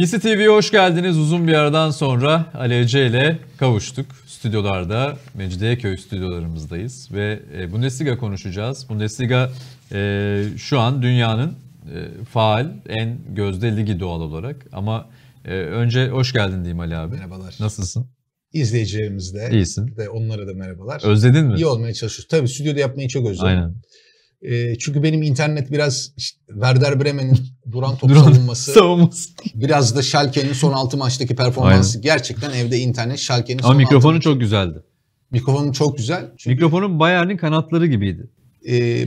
Misi TV'ye hoş geldiniz. Uzun bir aradan sonra Ali Ece ile kavuştuk. Stüdyolarda, Mecidiyeköy stüdyolarımızdayız ve e, Bundesliga konuşacağız. Bundesliga e, şu an dünyanın e, faal, en gözde ligi doğal olarak. Ama e, önce hoş geldin diyeyim Ali abi. Merhabalar. Nasılsın? İzleyicilerimiz de. İyisin. De onlara da merhabalar. Özledin mi? İyi olmaya çalışıyoruz. Tabii stüdyoda yapmayı çok özledim. Aynen. E, çünkü benim internet biraz işte Werder Bremen'in duran top savunması, savunması. biraz da Schalke'nin son 6 maçtaki performansı. Aynen. Gerçekten evde internet Schalke'nin son Ama mikrofonu altı... çok güzeldi. Mikrofonu çok güzel. Çünkü... Mikrofonun Bayern'in kanatları gibiydi. E,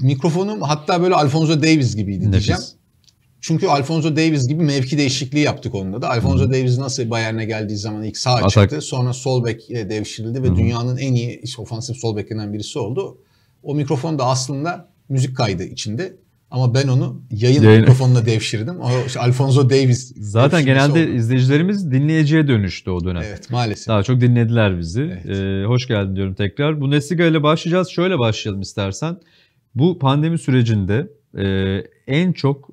mikrofonum hatta böyle Alfonso Davies gibiydi Nefis. diyeceğim. Çünkü Alfonso Davies gibi mevki değişikliği yaptık onda da. Alfonso hmm. Davis nasıl Bayern'e geldiği zaman ilk sağa Atak. çıktı. Sonra sol bek devşirildi ve hmm. dünyanın en iyi ofansif sol beklenen birisi oldu. O mikrofon da aslında müzik kaydı içinde. Ama ben onu yayın, yayın. mikrofonuna devşirdim. O işte Alfonso Davis. Zaten genelde oldu. izleyicilerimiz dinleyiciye dönüştü o dönem. Evet maalesef. Daha çok dinlediler bizi. Evet. Ee, hoş geldin diyorum tekrar. Bu Nesiga ile başlayacağız. Şöyle başlayalım istersen. Bu pandemi sürecinde e, en çok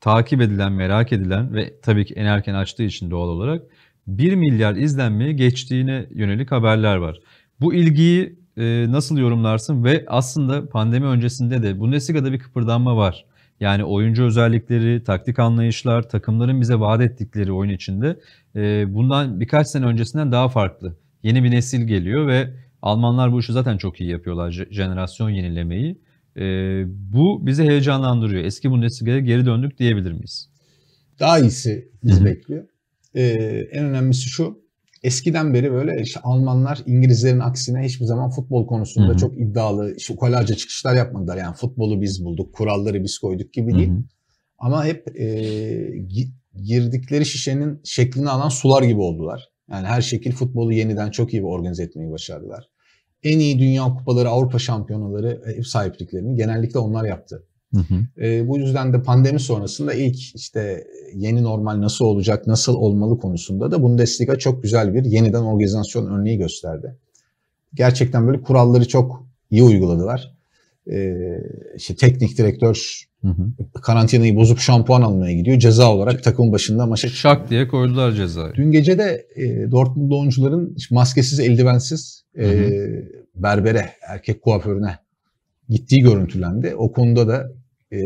takip edilen, merak edilen ve tabii ki en erken açtığı için doğal olarak 1 milyar izlenmeye geçtiğine yönelik haberler var. Bu ilgiyi e, nasıl yorumlarsın? Ve aslında pandemi öncesinde de Bundesliga'da bir kıpırdanma var. Yani oyuncu özellikleri, taktik anlayışlar, takımların bize vaat ettikleri oyun içinde e, bundan birkaç sene öncesinden daha farklı. Yeni bir nesil geliyor ve Almanlar bu işi zaten çok iyi yapıyorlar, jenerasyon yenilemeyi. E, bu bizi heyecanlandırıyor. Eski Bundesliga'ya geri döndük diyebilir miyiz? Daha iyisi bizi bekliyor. Ee, en önemlisi şu, Eskiden beri böyle işte Almanlar İngilizlerin aksine hiçbir zaman futbol konusunda Hı-hı. çok iddialı, işte ukalaca çıkışlar yapmadılar. Yani futbolu biz bulduk, kuralları biz koyduk gibi değil. Hı-hı. Ama hep e, girdikleri şişenin şeklini alan sular gibi oldular. Yani her şekil futbolu yeniden çok iyi bir organize etmeyi başardılar. En iyi dünya kupaları, Avrupa şampiyonaları e, ev sahipliklerini genellikle onlar yaptı. Hı hı. E, bu yüzden de pandemi sonrasında ilk işte yeni normal nasıl olacak, nasıl olmalı konusunda da Bundesliga çok güzel bir yeniden organizasyon örneği gösterdi. Gerçekten böyle kuralları çok iyi uyguladılar. E, işte teknik direktör Hı hı. Karantinayı bozup şampuan almaya gidiyor. Ceza olarak takım başında maça Şak diye koydular cezayı. Dün gece de e, Dortmund'lu oyuncuların maskesiz, eldivensiz e, hı hı. berbere, erkek kuaförüne gittiği görüntülendi. O konuda da e,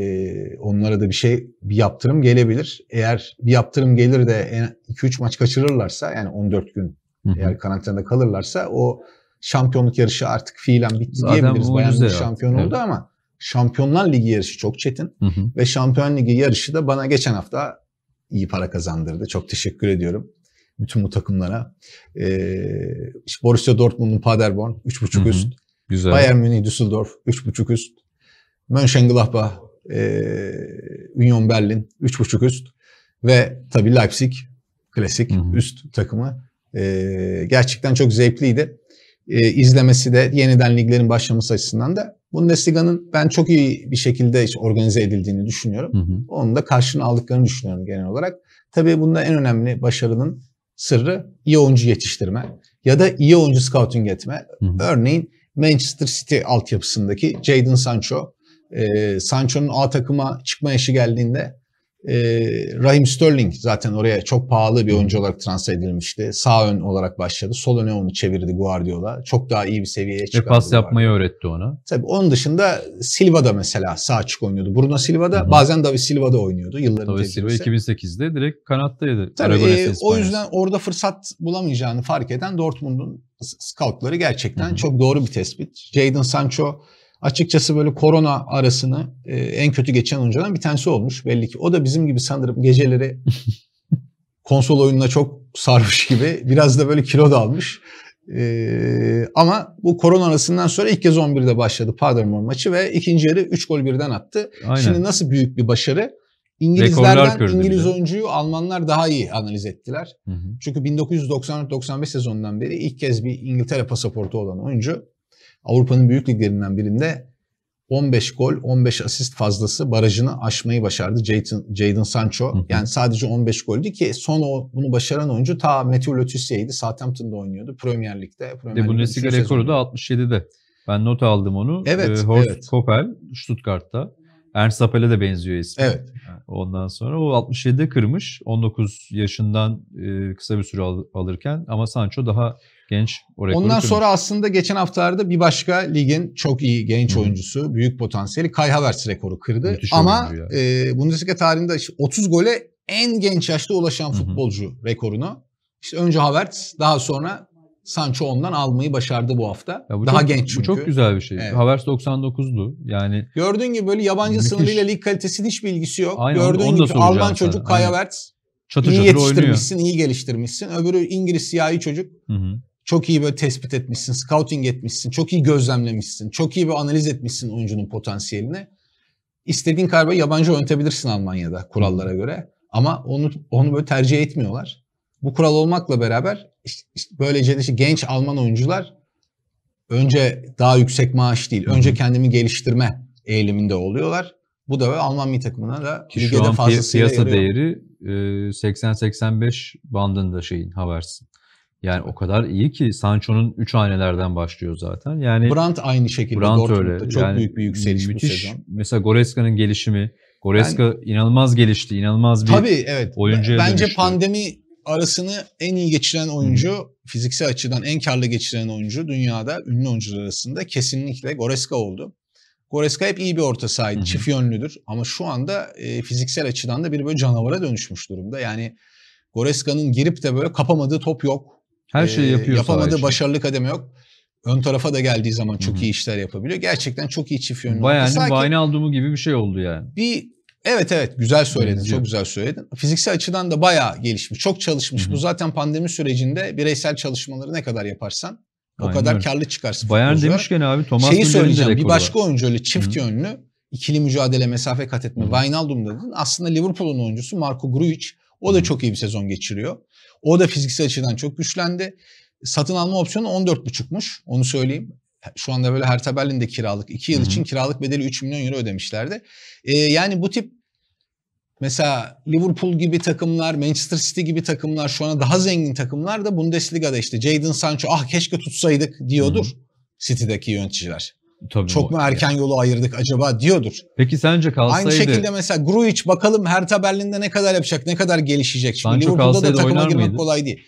onlara da bir şey bir yaptırım gelebilir. Eğer bir yaptırım gelir de 2-3 maç kaçırırlarsa yani 14 gün Hı-hı. eğer karantinada kalırlarsa o şampiyonluk yarışı artık fiilen bitti Zaten diyebiliriz. Münih şampiyon evet. oldu ama Şampiyonlar Ligi yarışı çok çetin hı hı. ve Şampiyon Ligi yarışı da bana geçen hafta iyi para kazandırdı. Çok teşekkür ediyorum bütün bu takımlara. Ee, işte Borussia Dortmund'un Paderborn 3.5 üst. Güzel. Bayern Münih Düsseldorf 3.5 üst. Mönchengladbach e, Union Berlin 3.5 üst ve tabii Leipzig klasik Hı-hı. üst takımı. E, gerçekten çok zevkliydi. E, izlemesi de yeniden liglerin başlaması açısından da Bundesliga'nın ben çok iyi bir şekilde organize edildiğini düşünüyorum. Hı hı. Onun da karşını aldıklarını düşünüyorum genel olarak. Tabii bunda en önemli başarının sırrı iyi oyuncu yetiştirme ya da iyi oyuncu scouting etme. Hı hı. Örneğin Manchester City altyapısındaki Jadon Sancho e, Sancho'nun A takıma çıkma yaşı geldiğinde e, Rahim Sterling zaten oraya çok pahalı bir oyuncu olarak transfer edilmişti. Sağ ön olarak başladı. Sol öne onu çevirdi Guardiola. Çok daha iyi bir seviyeye çıkardı. Ve pas yapmayı öğretti ona. Tabii onun dışında Silva da mesela sağ açık oynuyordu. Bruno Silva da bazen David Silva da oynuyordu. Yılların David Silva 2008'de direkt kanattaydı. Tabii e, o yüzden orada fırsat bulamayacağını fark eden Dortmund'un scoutları gerçekten Hı-hı. çok doğru bir tespit. Jadon Sancho açıkçası böyle korona arasını e, en kötü geçen oyuncudan bir tanesi olmuş belli ki. O da bizim gibi sanırım geceleri konsol oyununa çok sarmış gibi biraz da böyle kilo da almış. Ee, ama bu korona arasından sonra ilk kez 11'de başladı Paderborn maçı ve ikinci yarı 3 gol birden attı. Aynen. Şimdi nasıl büyük bir başarı? İngilizlerden İngiliz oyuncuyu Almanlar daha iyi analiz ettiler. Hı hı. Çünkü 1994-95 sezonundan beri ilk kez bir İngiltere pasaportu olan oyuncu Avrupa'nın büyük liglerinden birinde 15 gol, 15 asist fazlası barajını aşmayı başardı Jadon, Jadon Sancho. Hı. Yani sadece 15 goldü ki son o, bunu başaran oyuncu ta Matthew Letizier'di. Southampton'da oynuyordu Premier Lig'de. Premier Lig'de Bundesliga rekoru da 67'de. Ben not aldım onu. Evet. Ee, Horst evet. Koppel Stuttgart'ta. Ernst Appel'e de benziyor ismi. Evet. Ondan sonra o 67'de kırmış. 19 yaşından e, kısa bir süre alırken ama Sancho daha genç o rekoru Ondan kırmış. sonra aslında geçen haftalarda bir başka ligin çok iyi genç Hı. oyuncusu, büyük potansiyeli Kai Havertz rekoru kırdı. Müthiş Ama e, Bundesliga tarihinde 30 gole en genç yaşta ulaşan futbolcu Hı-hı. rekorunu işte önce Havertz daha sonra Sancho ondan almayı başardı bu hafta. Ya bu Daha çok, genç çünkü. Bu çok güzel bir şey. Evet. Havertz 99'du. Yani Gördüğün gibi böyle yabancı müthiş. sınırıyla lig kalitesinin hiçbir ilgisi yok. Aynen, Gördüğün onu, onu gibi Alman sana. çocuk Kaya Havertz çatır iyi çatır yetiştirmişsin, oynuyor. iyi geliştirmişsin. Öbürü İngiliz siyahi çocuk. Hı hı. Çok iyi böyle tespit etmişsin, scouting etmişsin, çok iyi gözlemlemişsin, çok iyi bir analiz etmişsin oyuncunun potansiyelini. İstediğin kadar yabancı oynatabilirsin Almanya'da kurallara göre. Ama onu onu böyle tercih etmiyorlar. Bu kural olmakla beraber işte, işte böylece işte genç Alman oyuncular önce daha yüksek maaş değil, önce kendimi geliştirme eğiliminde oluyorlar. Bu da böyle Alman bir takımına da Ki şu an piyasa yarıyor. değeri 80-85 bandında şeyin Havers'in. Yani o kadar iyi ki Sancho'nun 3 hanelerden başlıyor zaten. Yani Brandt aynı şekilde Brandt öyle. çok yani büyük bir yükseliş müthiş. bu sezon. Mesela Goreska'nın gelişimi. Goreska yani, inanılmaz gelişti. inanılmaz bir tabii, evet. oyuncuya Bence dönüştü. pandemi arasını en iyi geçiren oyuncu, hmm. fiziksel açıdan en karlı geçiren oyuncu dünyada ünlü oyuncular arasında kesinlikle Goreska oldu. Goreska hep iyi bir orta sahaydı, çift yönlüdür ama şu anda e, fiziksel açıdan da bir böyle canavara dönüşmüş durumda. Yani Goreska'nın girip de böyle kapamadığı top yok. Her şeyi ee, yapıyor. Yapamadığı işte. başarılı kademe yok. Ön tarafa da geldiği zaman çok Hı-hı. iyi işler yapabiliyor. Gerçekten çok iyi çift yönlü. Bayağı hani aldığımı gibi bir şey oldu yani. Bir Evet evet güzel söyledin. Çok güzel söyledin. Fiziksel açıdan da bayağı gelişmiş. Çok çalışmış. Hı-hı. Bu zaten pandemi sürecinde bireysel çalışmaları ne kadar yaparsan o Aynen kadar karlı çıkarsın. Bayern demişken hani abi Thomas Şeyi söyleyeceğim. Bir başka var. oyuncu öyle çift Hı-hı. yönlü ikili mücadele mesafe kat etme. Wijnaldum dedin. Aslında Liverpool'un oyuncusu Marco Grujic. O da Hı-hı. çok iyi bir sezon geçiriyor. O da fiziksel açıdan çok güçlendi. Satın alma opsiyonu 14,5'muş. Onu söyleyeyim. Şu anda böyle her tabelinde kiralık. 2 yıl Hı-hı. için kiralık bedeli 3 milyon euro ödemişlerdi. Ee, yani bu tip Mesela Liverpool gibi takımlar, Manchester City gibi takımlar, şu ana daha zengin takımlar da Bundesliga'da işte Jadon Sancho ah keşke tutsaydık diyordur Hı-hı. City'deki yöneticiler. Tabii çok mu erken yani. yolu ayırdık acaba diyordur. Peki sence kalsaydı? Aynı şekilde mesela Grujic bakalım her Berlin'de ne kadar yapacak, ne kadar gelişecek. Şimdi Sancho Liverpool'da da takıma girmek mıydı? kolay değil.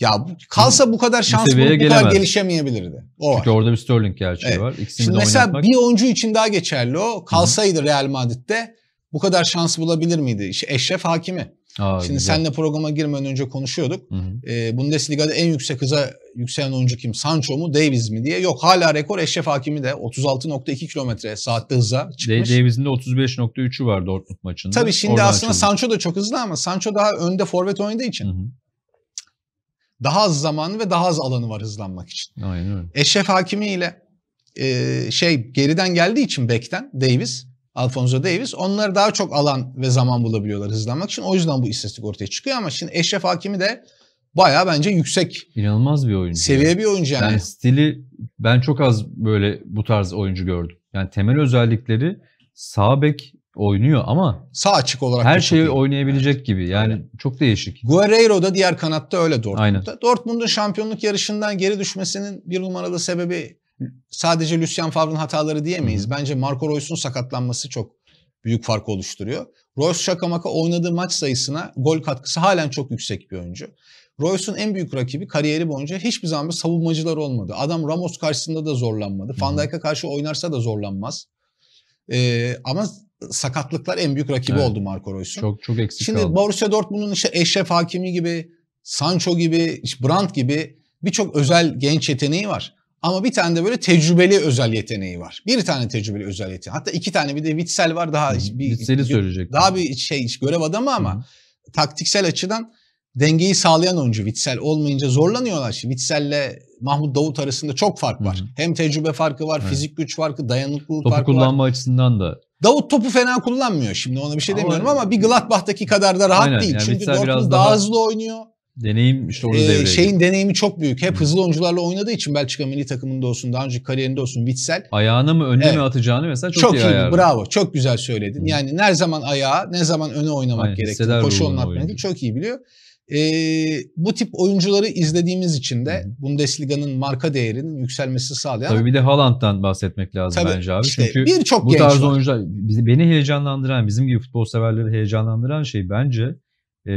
Ya kalsa bu kadar şans bulup bu gelemez. kadar gelişemeyebilirdi. O var. Çünkü orada bir Sterling gerçeği evet. var. İkisini Şimdi de mesela oynatmak... bir oyuncu için daha geçerli o. Kalsaydı Hı-hı. Real Madrid'de bu kadar şans bulabilir miydi? İşte Eşref Hakimi. Aa, Şimdi güzel. senle programa girmeden önce konuşuyorduk. E, Bundesliga'da en yüksek hıza yükselen oyuncu kim? Sancho mu, Davies mi diye. Yok hala rekor Eşref Hakimi de 36.2 kilometre saatte hıza çıkmış. Davies'in de 35.3'ü var Dortmund maçında. Tabii şimdi Oradan aslında açıldı. Sancho da çok hızlı ama Sancho daha önde forvet oynadığı için. Hı hı. Daha az zamanı ve daha az alanı var hızlanmak için. Aynen öyle. Eşref Hakimi ile e, şey geriden geldiği için bekten Davies Alfonso Davis. Onlar daha çok alan ve zaman bulabiliyorlar hızlanmak için. O yüzden bu istatistik ortaya çıkıyor ama şimdi Eşref Hakimi de baya bence yüksek. İnanılmaz bir oyuncu. Seviye bir oyuncu yani. yani. Stili ben çok az böyle bu tarz oyuncu gördüm. Yani temel özellikleri sağ bek oynuyor ama sağ açık olarak her şeyi oynuyor. oynayabilecek evet. gibi. Yani Aynen. çok değişik. Guerreiro da diğer kanatta öyle Dortmund'da. Aynen. Dortmund'un şampiyonluk yarışından geri düşmesinin bir numaralı sebebi sadece Lucien Favre'ın hataları diyemeyiz. Bence Marco Reus'un sakatlanması çok büyük fark oluşturuyor. Reus şakamaka oynadığı maç sayısına gol katkısı halen çok yüksek bir oyuncu. Reus'un en büyük rakibi kariyeri boyunca hiçbir zaman bir savunmacılar olmadı. Adam Ramos karşısında da zorlanmadı. Van Dijk'a karşı oynarsa da zorlanmaz. Ee, ama sakatlıklar en büyük rakibi evet. oldu Marco Reus'un. Çok çok eksik Şimdi kaldı. Borussia Dortmund'un işte Eşref Hakimi gibi, Sancho gibi, Brandt gibi birçok özel genç yeteneği var. Ama bir tane de böyle tecrübeli özel yeteneği var. Bir tane tecrübeli özel yeteneği. Hatta iki tane bir de Witsel var daha. Bir, Witsel'i söyleyecek. Daha bir şey görev adamı ama Hı. taktiksel açıdan dengeyi sağlayan oyuncu Witsel olmayınca zorlanıyorlar. Şimdi Witsel'le Mahmut Davut arasında çok fark var. Hı. Hem tecrübe farkı var, evet. fizik güç farkı, dayanıklılık Topu farkı var. Topu kullanma açısından da Davut topu fena kullanmıyor. Şimdi ona bir şey demiyorum ama, ama bir Gladbach'taki kadar da rahat Aynen. değil. Yani Çünkü Dortmund daha, daha hızlı oynuyor. Deneyim işte orada ee, devreye. Şeyin deneyimi çok büyük. Hep Hı. hızlı oyuncularla oynadığı için Belçika milli takımında olsun, daha önce kariyerinde olsun Witsel. Ayağına mı önüne evet. mi atacağını mesela çok, çok iyi, iyi Bravo. Çok güzel söyledin. Hı. Yani ne zaman ayağa, ne zaman öne oynamak Aynen, gerektiğini, koşu anlatmak çok iyi biliyor. Ee, bu tip oyuncuları izlediğimiz için de Hı. Bundesliga'nın marka değerinin yükselmesi sağlayan. Tabii bir de Haaland'dan bahsetmek lazım Tabii, bence abi. Işte Çünkü bir çok bu tarz var. oyuncular beni heyecanlandıran, bizim gibi futbol severleri heyecanlandıran şey bence e,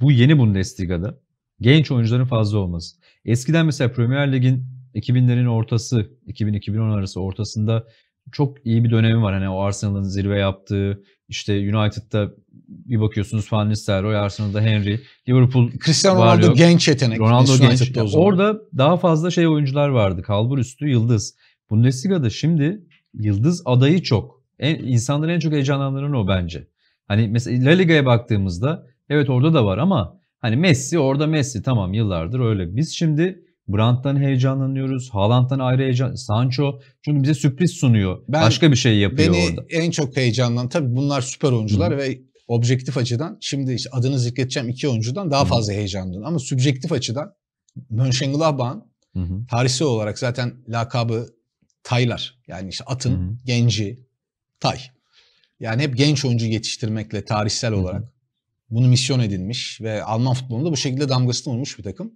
bu yeni Bundesliga'da genç oyuncuların fazla olması. Eskiden mesela Premier Lig'in 2000'lerin ortası, 2000-2010 arası ortasında çok iyi bir dönemi var. Hani o Arsenal'ın zirve yaptığı, işte United'da bir bakıyorsunuz Van Nistelrooy, Arsenal'da Henry, Liverpool e, Cristiano Ronaldo yok. genç yetenek. Ronaldo genç. O zaman. Orada daha fazla şey oyuncular vardı. Kalbur üstü, yıldız. Bundesliga'da şimdi yıldız adayı çok. En, insanları en çok heyecanlandıran o bence. Hani mesela La Liga'ya baktığımızda Evet orada da var ama hani Messi orada Messi tamam yıllardır öyle. Biz şimdi Brandt'tan heyecanlanıyoruz. Haaland'dan ayrı heyecan. Sancho çünkü bize sürpriz sunuyor. Ben, Başka bir şey yapıyor beni orada. Beni en çok heyecanlan. Tabii bunlar süper oyuncular hı ve objektif açıdan şimdi işte adını zikredeceğim iki oyuncudan daha hı fazla heyecanlıyım Ama subjektif açıdan Mönchengladbach'ın tarihsel olarak zaten lakabı Taylar. Yani işte atın hı genci Tay. Yani hep genç oyuncu yetiştirmekle tarihsel hı olarak bunu misyon edinmiş ve Alman futbolunda bu şekilde damgasını vurmuş bir takım.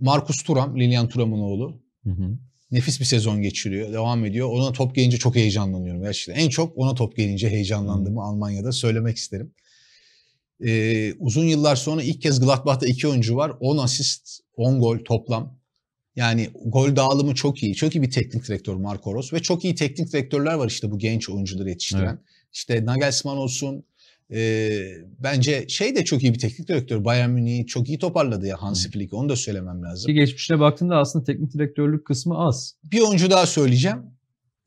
Markus Turam, Lilian Turam'ın oğlu. Hı hı. Nefis bir sezon geçiriyor, devam ediyor. Ona top gelince çok heyecanlanıyorum gerçekten. En çok ona top gelince heyecanlandığımı hı. Almanya'da söylemek isterim. Ee, uzun yıllar sonra ilk kez Gladbach'ta iki oyuncu var. 10 asist, 10 gol toplam. Yani gol dağılımı çok iyi. Çok iyi bir teknik direktör Marco Ros ve çok iyi teknik direktörler var işte bu genç oyuncuları yetiştiren. Evet. İşte Nagelsmann olsun, e, bence şey de çok iyi bir teknik direktör. Bayern Münih'i çok iyi toparladı ya Hansi Flick. Onu da söylemem lazım. Ki geçmişine baktığında aslında teknik direktörlük kısmı az. Bir oyuncu daha söyleyeceğim.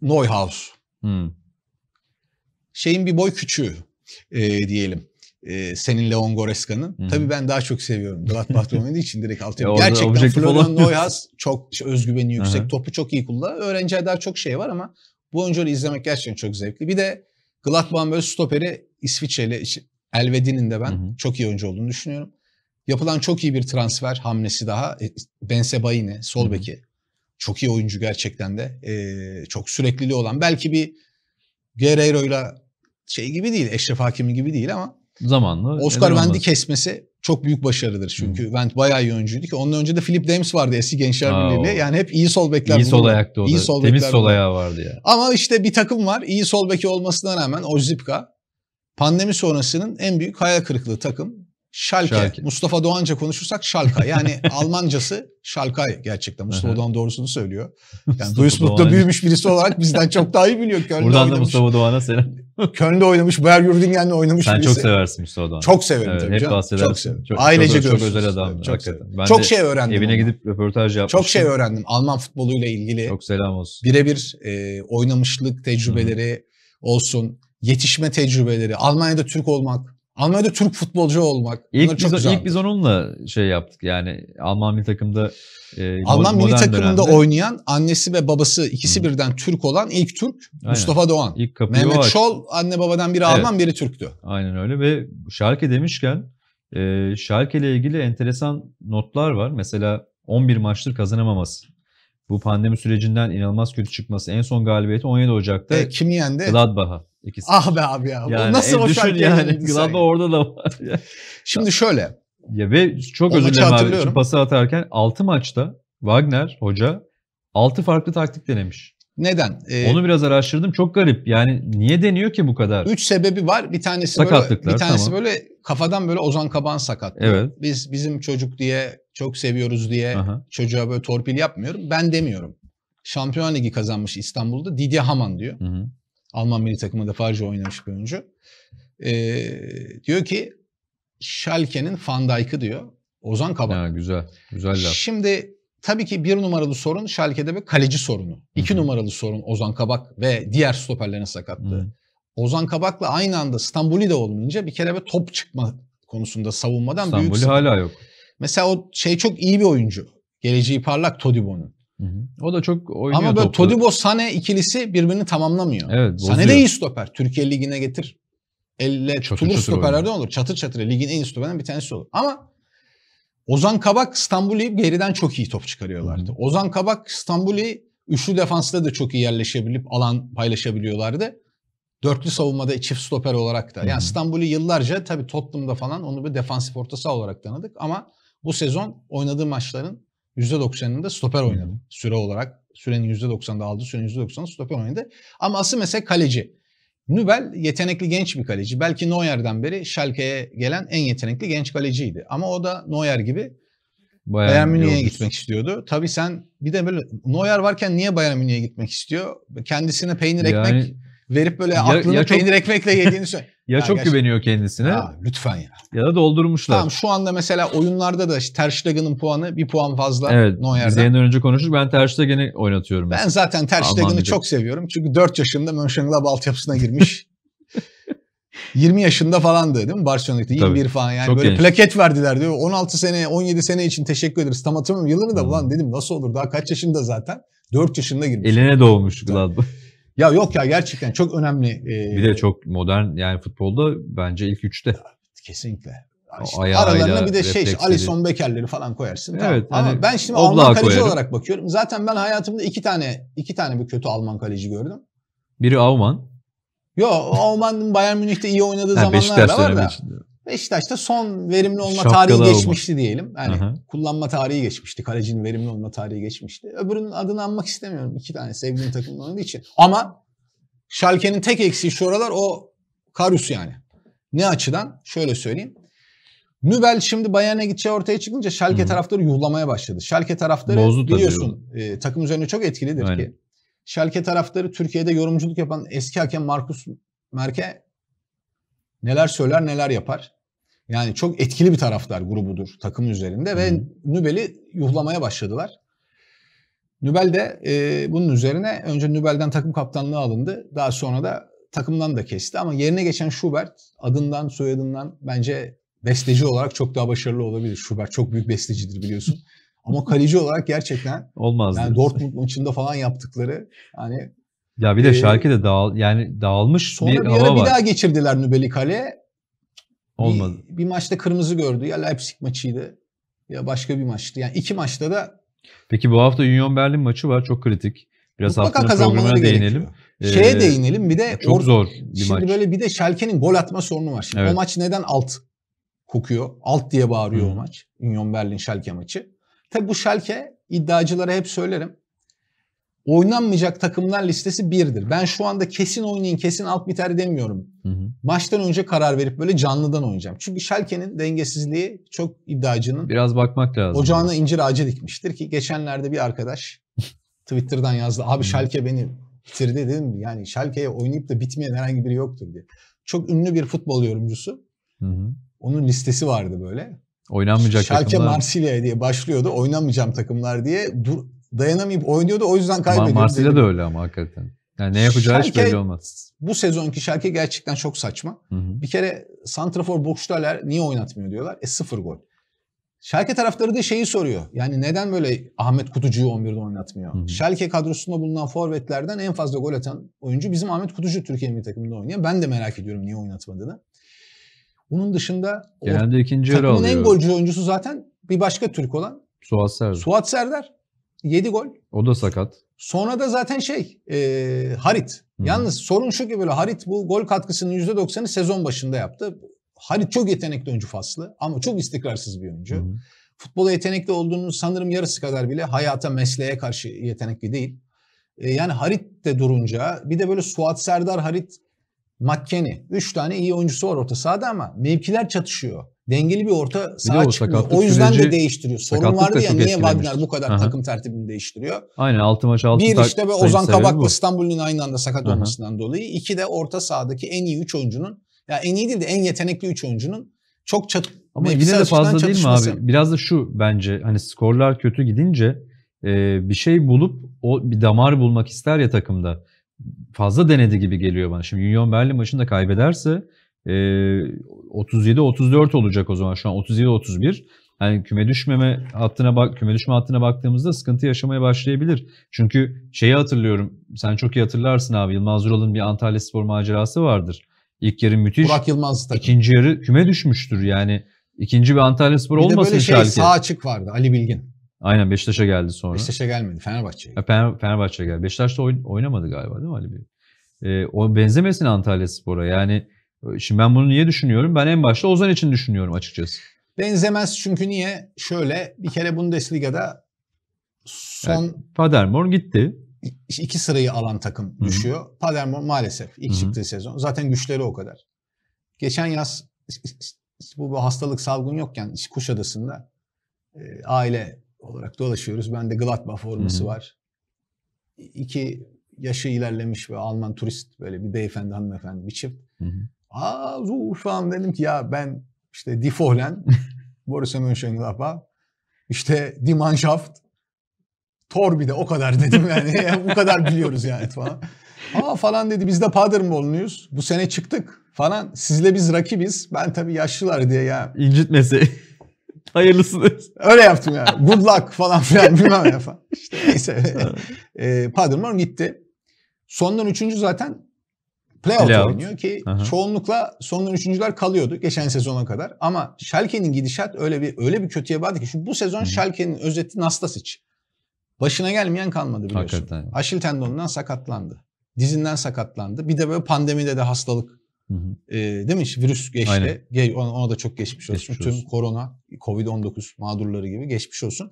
Neuhaus. Hmm. Şeyin bir boy küçüğü e, diyelim. E, senin Leon Goreska'nın. Hmm. Tabii ben daha çok seviyorum. Gladbach'ta oynadığı için direkt altıya. E, gerçekten Florian Neuhaus çok özgüveni yüksek. Topu çok iyi kullanıyor. Öğrenciler daha çok şey var ama bu oyuncuları izlemek gerçekten çok zevkli. Bir de Gladbach'ın böyle stoperi İsviçreli Elvedi'nin de ben hı hı. çok iyi oyuncu olduğunu düşünüyorum. Yapılan çok iyi bir transfer hamlesi daha. E, Bensebaine, sol beki. Çok iyi oyuncu gerçekten de. Ee, çok sürekliliği olan. Belki bir Guerreiro ile şey gibi değil, Eşref Hakimi gibi değil ama zamanla Oscar Wendy kesmesi çok büyük başarıdır. Çünkü hmm. Vent bayağı iyi oyuncuydu ki. Ondan önce de Philip Dems vardı eski Gençler Birliği'yle. Yani hep iyi sol bekler. İyi sol ayakta o da. İyi sol Temiz sol ayağı vardı ya. Ama işte bir takım var. İyi sol beki olmasına rağmen Ozipka pandemi sonrasının en büyük hayal kırıklığı takım. Schalke. Schalke. Mustafa Doğanca konuşursak Schalke. Yani Almancası Schalke gerçekten. Mustafa Doğan doğrusunu söylüyor. Yani Duisburg'da büyümüş birisi olarak bizden çok daha iyi biliyor. Köln'de Buradan da Mustafa Doğan'a selam. Köln'de oynamış, Bayer Yurgingen'le oynamış. Sen çok seversin işte o Çok severim evet, tabii hep canım. Çok severim. Çok, Ailece çok, çok özel adam. Çok, ben çok şey öğrendim. Evine ondan. gidip röportaj yapmıştım. Çok şey öğrendim Alman futboluyla ilgili. Çok selam olsun. Birebir e, oynamışlık tecrübeleri Hı. olsun, yetişme tecrübeleri, Almanya'da Türk olmak, Almanya'da Türk futbolcu olmak. İlk Bunlar biz, ilk biz onunla şey yaptık yani Alman milli takımda e, Alman milli takımında dönemde. oynayan annesi ve babası ikisi Hı. Hmm. birden Türk olan ilk Türk Aynen. Mustafa Doğan. İlk Mehmet o Şol anne babadan biri evet. Alman biri Türktü. Aynen öyle ve Şarke demişken e, Şarke ile ilgili enteresan notlar var. Mesela 11 maçtır kazanamaması. Bu pandemi sürecinden inanılmaz kötü çıkması. En son galibiyeti 17 Ocak'ta e, kim yendi? Gladbach'a. İkisi. Ah be abi ya. Yani, bu nasıl e, o şarkı yani. Gladbach orada da var. Şimdi şöyle. Ya ve çok özür dilerim abi. Şimdi pası atarken 6 maçta Wagner hoca 6 farklı taktik denemiş. Neden? Ee, Onu biraz araştırdım. Çok garip. Yani niye deniyor ki bu kadar? Üç sebebi var. Bir tanesi böyle bir tanesi tamam. böyle kafadan böyle Ozan Kaban sakat. Evet. Biz bizim çocuk diye çok seviyoruz diye Aha. çocuğa böyle torpil yapmıyorum. Ben demiyorum. Şampiyon Ligi kazanmış İstanbul'da Didier Haman diyor. Hı hı. Alman milli takımı defalarca oynamış bir oyuncu. Ee, diyor ki Schalke'nin Van Dijk'ı diyor. Ozan Kabak. Ha, güzel. Güzel laf. Şimdi tabii ki bir numaralı sorun Schalke'de bir kaleci sorunu. İki Hı-hı. numaralı sorun Ozan Kabak ve diğer stoperlerin sakatlığı. Hı-hı. Ozan Kabak'la aynı anda Stambuli da olmayınca bir kere bir top çıkma konusunda savunmadan Stambuli büyük... Stambuli hala yok. Mesela o şey çok iyi bir oyuncu. Geleceği parlak Todibo'nun. Hı hı. O da çok oynuyor Ama böyle toplu. Todibo Sane ikilisi birbirini tamamlamıyor. Evet, Sane de iyi stoper. Türkiye Ligi'ne getir. Elle çatır tutulur çatır olur. Çatır çatır ligin en iyi stoperlerinden bir tanesi olur. Ama Ozan Kabak İstanbul'u geriden çok iyi top çıkarıyorlardı. Hı hı. Ozan Kabak İstanbul'u üçlü defansta da çok iyi yerleşebilip alan paylaşabiliyorlardı. Dörtlü savunmada çift stoper olarak da. Yani hı hı. İstanbul'u yıllarca tabii Tottenham'da falan onu bir defansif ortası olarak tanıdık ama bu sezon oynadığı maçların %90'ında stoper oynadı. Süre olarak sürenin %90'da aldı. Sürenin %90'ında stoper oynadı. Ama asıl mesela kaleci. Nübel yetenekli genç bir kaleci. Belki Neuer'den beri Schalke'ye gelen en yetenekli genç kaleciydi. Ama o da Neuer gibi Bayağı Bayern Münih'e gitmek istiyordu. Tabii sen bir de böyle Neuer varken niye Bayern Münih'e gitmek istiyor? Kendisine peynir yani, ekmek verip böyle ya, aklını ya peynir çok, ekmekle yediğini söylüyor. ya, ya çok gerçekten. güveniyor kendisine. Ya, lütfen ya. Ya da doldurmuşlar. Tamam şu anda mesela oyunlarda da işte Ter Stegen'in puanı bir puan fazla evet, Neuer'den. Biz yayından önce konuştuk. Ben Ter Stegen'i oynatıyorum. Mesela. Ben zaten Ter Stegen'i çok seviyorum. Çünkü 4 yaşında Mönchengladbach altyapısına girmiş. 20 yaşında falandı değil mi Barcelona'da 21 Tabii. falan yani Çok böyle genç. plaket verdiler diyor. 16 sene 17 sene için teşekkür ederiz. Tam hatırlamıyorum yılını da hmm. ulan dedim nasıl olur daha kaç yaşında zaten. 4 yaşında girmiş. Eline doğmuş Gladbach. Ya yok ya gerçekten çok önemli. E, bir de çok modern yani futbolda bence ilk üçte. Kesinlikle. İşte aralarına bir de şey Alison Becker'leri falan koyarsın. Evet, hani, ben şimdi Alman kaleci koyarım. olarak bakıyorum. Zaten ben hayatımda iki tane iki tane bir kötü Alman kaleci gördüm. Biri Auman. Yo Auman'ın Bayern Münih'te iyi oynadığı zamanlar da var da. Beşiktaş'ta son verimli olma Şapkalı tarihi olma. geçmişti diyelim. Yani Aha. kullanma tarihi geçmişti. Kalecinin verimli olma tarihi geçmişti. Öbürünün adını anmak istemiyorum. İki tane sevdiğim takımın oynadığı için. Ama Şalke'nin tek eksiği şu aralar o Karus yani. Ne açıdan? Şöyle söyleyeyim. Nübel şimdi Bayern'e gideceği ortaya çıkınca Schalke hmm. taraftarı yuhlamaya başladı. Şalke taraftarı Bozdu biliyorsun e, takım üzerine çok etkilidir Aynen. ki. Şalke taraftarı Türkiye'de yorumculuk yapan eski hakem Markus Merke neler söyler neler yapar. Yani çok etkili bir taraftar grubudur takım üzerinde Hı. ve Nübel'i yuhlamaya başladılar. Nübel de e, bunun üzerine önce Nübel'den takım kaptanlığı alındı. Daha sonra da takımdan da kesti ama yerine geçen Schubert adından soyadından bence besteci olarak çok daha başarılı olabilir. Schubert çok büyük bestecidir biliyorsun. Ama kaleci olarak gerçekten olmaz. Yani Dortmund maçında falan yaptıkları hani ya bir de e, şarkı da dağıl yani dağılmış sonra bir, bir hava var. daha geçirdiler Nübeli kaleye. Olmadı. Bir, bir maçta kırmızı gördü. Ya Leipzig maçıydı ya başka bir maçtı. Yani iki maçta da Peki bu hafta Union Berlin maçı var. Çok kritik. Biraz Mutlaka haftanın programına değinelim. Gerekiyor. Şeye ee, değinelim bir de çok or- zor bir şimdi maç. böyle bir de Schalke'nin gol atma sorunu var. Şimdi evet. o maç neden alt kokuyor? Alt diye bağırıyor Hı. o maç. Union Berlin Schalke maçı. Tabi bu Schalke iddiacılara hep söylerim oynanmayacak takımlar listesi birdir. Ben şu anda kesin oynayın kesin alt biter demiyorum. Hı hı. Maçtan önce karar verip böyle canlıdan oynayacağım. Çünkü Schalke'nin dengesizliği çok iddiacının biraz bakmak lazım. Ocağına biraz. incir ağacı dikmiştir ki geçenlerde bir arkadaş Twitter'dan yazdı. Abi Schalke beni bitirdi dedim. Yani Schalke'ye oynayıp da bitmeyen herhangi biri yoktur diye. Çok ünlü bir futbol yorumcusu. Hı hı. Onun listesi vardı böyle. Oynanmayacak Schalke takımlar. Marsilya diye başlıyordu. Oynamayacağım takımlar diye. dur dayanamayıp oynuyordu. O yüzden kaybediyordu. Marsilya da öyle ama hakikaten. Yani ne yapacağı şarke, hiç belli olmaz. Bu sezonki şarkı gerçekten çok saçma. Hı hı. Bir kere Santrafor Boştaler niye oynatmıyor diyorlar. E sıfır gol. Şalke taraftarı da şeyi soruyor. Yani neden böyle Ahmet Kutucu'yu 11'de oynatmıyor? Hı Şalke kadrosunda bulunan forvetlerden en fazla gol atan oyuncu bizim Ahmet Kutucu Türkiye bir takımında oynuyor. Ben de merak ediyorum niye oynatmadığını. Bunun dışında Genelde ikinci takımın en golcü oyuncusu zaten bir başka Türk olan Suat Serdar. Suat Serdar. 7 gol. O da sakat. Sonra da zaten şey e, Harit. Hı. Yalnız sorun şu ki böyle Harit bu gol katkısının %90'ı sezon başında yaptı. Harit çok yetenekli oyuncu faslı ama çok istikrarsız bir oyuncu. Hı. Futbola yetenekli olduğunu sanırım yarısı kadar bile hayata mesleğe karşı yetenekli değil. E, yani Harit de durunca bir de böyle Suat Serdar Harit McKennie. Üç tane iyi oyuncusu var orta sahada ama mevkiler çatışıyor dengeli bir orta saha çıkmıyor. O yüzden süreci, de değiştiriyor. Sorun vardı ya niye Wagner bu kadar Aha. takım tertibini değiştiriyor? Aynen 6 maç 6 Bir işte ve Ozan Kabak İstanbul'un aynı anda sakat Aha. olmasından dolayı. iki de orta sahadaki en iyi 3 oyuncunun ya en iyi değil de en yetenekli 3 oyuncunun çok çat ama yine de fazla değil mi abi? Biraz da şu bence hani skorlar kötü gidince e, bir şey bulup o bir damar bulmak ister ya takımda. Fazla denedi gibi geliyor bana. Şimdi Union Berlin maçını da kaybederse 37-34 ee, olacak o zaman şu an 37-31. Yani küme düşmeme hattına bak küme düşme hattına baktığımızda sıkıntı yaşamaya başlayabilir. Çünkü şeyi hatırlıyorum. Sen çok iyi hatırlarsın abi. Yılmaz Vural'ın bir Antalya Spor macerası vardır. İlk yarı müthiş. Burak Yılmaz tabii. İkinci yarı küme düşmüştür yani. ikinci bir Antalya Spor bir olmasın de böyle şey şarkı. sağ açık vardı Ali Bilgin. Aynen Beşiktaş'a geldi sonra. Beşiktaş'a gelmedi Fenerbahçe'ye. Fener, Fenerbahçe'ye geldi. Beşiktaş'ta oynamadı galiba değil mi Ali Bilgin? Ee, o benzemesin Antalya Spor'a yani ee, şimdi ben bunu niye düşünüyorum? Ben en başta Ozan için düşünüyorum açıkçası. Benzemez çünkü niye? Şöyle bir kere Bundesliga'da son... Yani Paderborn gitti. İki sırayı alan takım Hı-hı. düşüyor. Paderborn maalesef ilk Hı-hı. çıktığı sezon. Zaten güçleri o kadar. Geçen yaz bu, bu hastalık salgın yokken Kuşadası'nda e, aile olarak dolaşıyoruz. Ben de Gladbach forması Hı-hı. var. İki yaşı ilerlemiş ve Alman turist böyle bir beyefendi hanımefendi bir çift. Hı-hı. Aa ruh falan dedim ki ya ben işte Die Fohlen, Borussia Mönchengladbach, işte Die Mannschaft, Torbi de o kadar dedim yani. yani bu kadar biliyoruz yani falan. Aa falan dedi biz de Paderbornluyuz. Bu sene çıktık falan. Sizle biz rakibiz. Ben tabii yaşlılar diye ya. İncitmesi. Hayırlısınız. Öyle yaptım ya. Good luck falan filan bilmem ne falan. İşte neyse. e, Paderborn gitti. Sondan üçüncü zaten playoff Play oynuyor ki Aha. çoğunlukla sonundan üçüncüler kalıyordu geçen sezona kadar. Ama Schalke'nin gidişat öyle bir öyle bir kötüye vardı ki şu bu sezon hmm. Schalke'nin özeti Nastasic. Başına gelmeyen kalmadı biliyorsun. Hakikaten. Aşil tendonundan sakatlandı. Dizinden sakatlandı. Bir de böyle pandemide de hastalık E, değil mi? Virüs geçti. Ge- ona, ona da çok geçmiş olsun. Geçmiş olsun. Tüm korona, Covid-19 mağdurları gibi geçmiş olsun.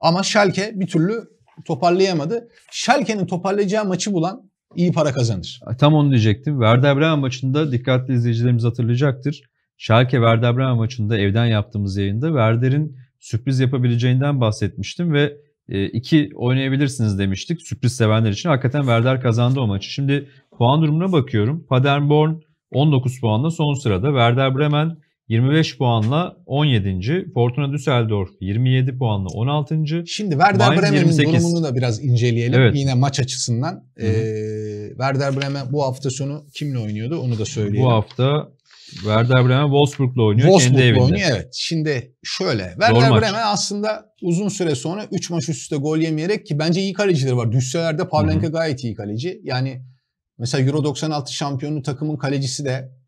Ama Schalke bir türlü toparlayamadı. Schalke'nin toparlayacağı maçı bulan iyi para kazanır. Tam onu diyecektim. Werder Bremen maçında dikkatli izleyicilerimiz hatırlayacaktır. Schalke Werder Bremen maçında evden yaptığımız yayında Werder'in sürpriz yapabileceğinden bahsetmiştim ve e, iki oynayabilirsiniz demiştik sürpriz sevenler için. Hakikaten Werder kazandı o maçı. Şimdi puan durumuna bakıyorum. Paderborn 19 puanla son sırada. Werder Bremen 25 puanla 17. Fortuna Düsseldorf 27 puanla 16. Şimdi Werder Bremen'in durumunu da biraz inceleyelim. Evet. Yine maç açısından. Hı hı. Ee, Werder Bremen bu hafta sonu kimle oynuyordu onu da söyleyelim. Bu hafta Werder Bremen Wolfsburg'la oynuyor Wolfsburg'la kendi evinde. oynuyor evet. Şimdi şöyle Werder Bremen aslında uzun süre sonra 3 maç üstte gol yemeyerek ki bence iyi kalecileri var. Düşselerde Pavlenka Hı-hı. gayet iyi kaleci. Yani mesela Euro 96 şampiyonu takımın kalecisi de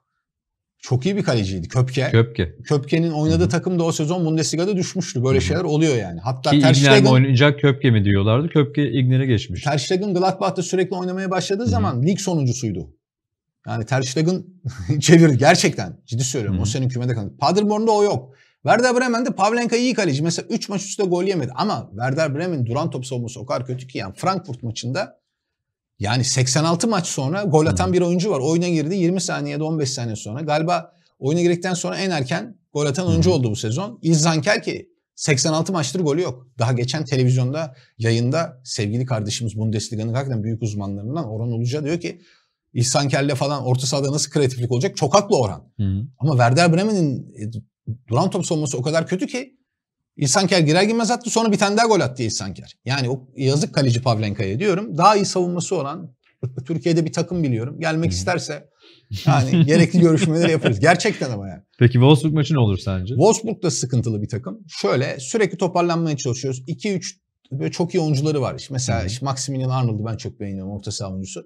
çok iyi bir kaleciydi Köpke. Köpke. Köpke'nin oynadığı Hı-hı. takım da o sezon Bundesliga'da düşmüştü. Böyle Hı-hı. şeyler oluyor yani. Hatta Ki Ter Stegen oynayacak Köpke mi diyorlardı. Köpke İgner'e geçmiş. Ter Stegen Gladbach'ta sürekli oynamaya başladığı Hı-hı. zaman lig sonuncusuydu. Yani Ter Stegen çevirdi gerçekten. Ciddi söylüyorum. Hı-hı. O senin kümede kaldı. Paderborn'da o yok. Werder Bremen'de Pavlenka iyi kaleci. Mesela 3 maç üstte gol yemedi. Ama Werder Bremen duran top savunması o kadar kötü ki yani Frankfurt maçında yani 86 maç sonra gol atan bir oyuncu var. Oyuna girdi 20 saniyede 15 saniye sonra. Galiba oyuna girdikten sonra en erken gol atan oyuncu oldu bu sezon. İzzanker ki 86 maçtır golü yok. Daha geçen televizyonda yayında sevgili kardeşimiz Bundesliga'nın hakikaten büyük uzmanlarından Orhan Uluca diyor ki İhsan Kelle falan orta sahada nasıl kreatiflik olacak? Çok haklı Orhan. Hı. Ama Werder Bremen'in e, duran top savunması o kadar kötü ki İhsanker girer girmez attı sonra bir tane daha gol attı İhsanker. Yani o yazık kaleci Pavlenka'ya diyorum. Daha iyi savunması olan Türkiye'de bir takım biliyorum. Gelmek isterse yani gerekli görüşmeleri yaparız. Gerçekten ama yani. Peki Wolfsburg maçı ne olur sence? Wolfsburg da sıkıntılı bir takım. Şöyle sürekli toparlanmaya çalışıyoruz. 2-3 böyle çok iyi oyuncuları var. İşte mesela hmm. işte Maximilian Arnold'u ben çok beğeniyorum orta saha oyuncusu.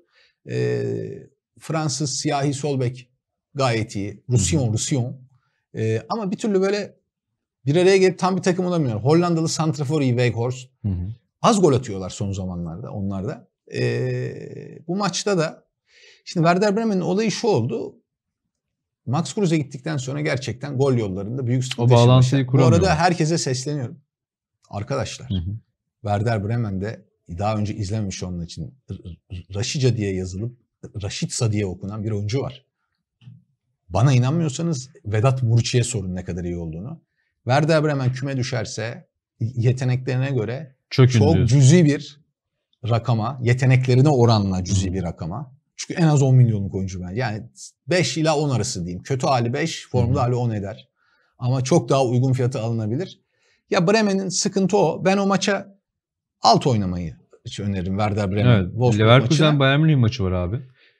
Ee, Fransız siyahi sol gayet iyi. Rusion, Rusion. Ee, ama bir türlü böyle bir araya gelip tam bir takım olamıyor. Hollandalı Santrafor iyi Weghorst. Az gol atıyorlar son zamanlarda onlar da. Ee, bu maçta da şimdi Werder Bremen'in olayı şu oldu. Max Kruse gittikten sonra gerçekten gol yollarında büyük sıkıntı O bağlantıyı kuramıyor. Bu arada herkese sesleniyorum. Arkadaşlar hı hı. Werder Bremen'de daha önce izlememiş onun için Raşica diye yazılıp Raşitsa diye okunan bir oyuncu var. Bana inanmıyorsanız Vedat Murçi'ye sorun ne kadar iyi olduğunu. Werder Bremen küme düşerse yeteneklerine göre Çökün çok cüzi bir rakama, yeteneklerine oranla cüzi bir rakama. Çünkü en az 10 milyonluk oyuncu ben. Yani 5 ila 10 arası diyeyim. Kötü hali 5, formda hali 10 eder. Ama çok daha uygun fiyatı alınabilir. Ya Bremen'in sıkıntı o. Ben o maça alt oynamayı öneririm Werder Bremen. Evet, Wolfsburg Leverkusen maçına. Bayern Münih maçı var abi.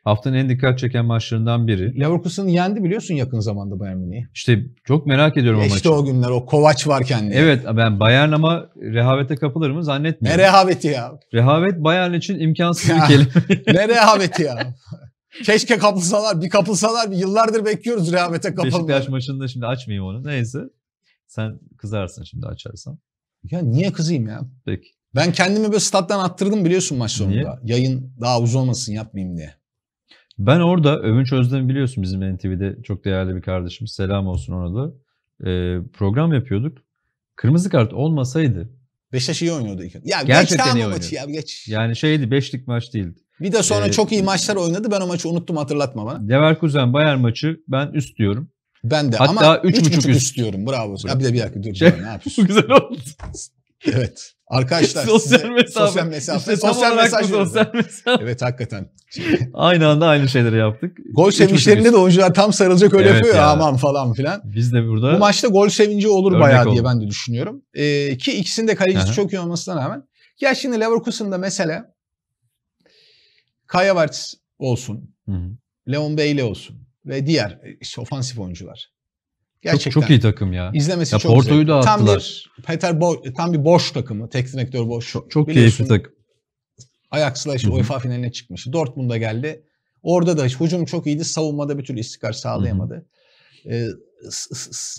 Haftanın en dikkat çeken maçlarından biri. Leverkusen yendi biliyorsun yakın zamanda Bayern Münih'i. İşte çok merak ediyorum Geçti o maçı. İşte o günler o Kovaç varken. Diye. Evet ben Bayern ama rehavete kapılır mı zannetmiyorum. Ne rehaveti ya? Rehavet Bayern için imkansız bir kelime. ne rehaveti ya? Keşke kapılsalar bir kapılsalar bir yıllardır bekliyoruz rehavete kapılmaları. Beşiktaş maçında şimdi açmayayım onu neyse. Sen kızarsın şimdi açarsan. Ya niye kızayım ya? Peki. Ben kendimi böyle stat'tan attırdım biliyorsun maç sonunda. Niye? Yayın daha uzun olmasın yapmayayım diye. Ben orada Övünç Özdemir biliyorsun bizim NTV'de çok değerli bir kardeşim Selam olsun ona da. E, program yapıyorduk. Kırmızı kart olmasaydı. Beşiktaş iyi oynuyordu. Ya Gerçekten geç iyi oynuyordu. ya, geç. Yani şeydi beşlik maç değildi. Bir de sonra ee, çok iyi maçlar oynadı. Ben o maçı unuttum hatırlatma bana. Leverkusen Bayern maçı ben üst diyorum. Ben de Hatta ama 3.5 üst. üst diyorum. Bravo. Ya bir de bir dakika dur. Şey, ne yapıyorsun? Bu güzel oldu. evet. Arkadaşlar sosyal size mesafe. sosyal mesafe. İşte sosyal mesaj. Sosyal mesafe. Evet hakikaten. aynı anda aynı şeyleri yaptık. Gol sevinçlerinde de oyuncular tam sarılacak öyle evet yapıyor ya. aman falan filan. Biz de burada. Bu maçta gol sevinci olur Örnek bayağı oldu. diye ben de düşünüyorum. Ee, ki ikisinin de kalecisi çok iyi olmasına rağmen. Ya şimdi Leverkusen'da mesela Kaya Havertz olsun. Hı hı. Leon Bailey olsun ve diğer işte ofansif oyuncular. Gerçekten. Çok, çok iyi takım ya. İzlemesi ya çok Porto'yu zevkli. da attılar. Tam bir, Peter Bo tam bir boş takımı. Teknik direktör boş. Çok, çok keyifli takım. Ajax'la işte UEFA finaline çıkmış. Dortmund'a geldi. Orada da hücum çok iyiydi. Savunmada bir türlü istikrar sağlayamadı. Ee,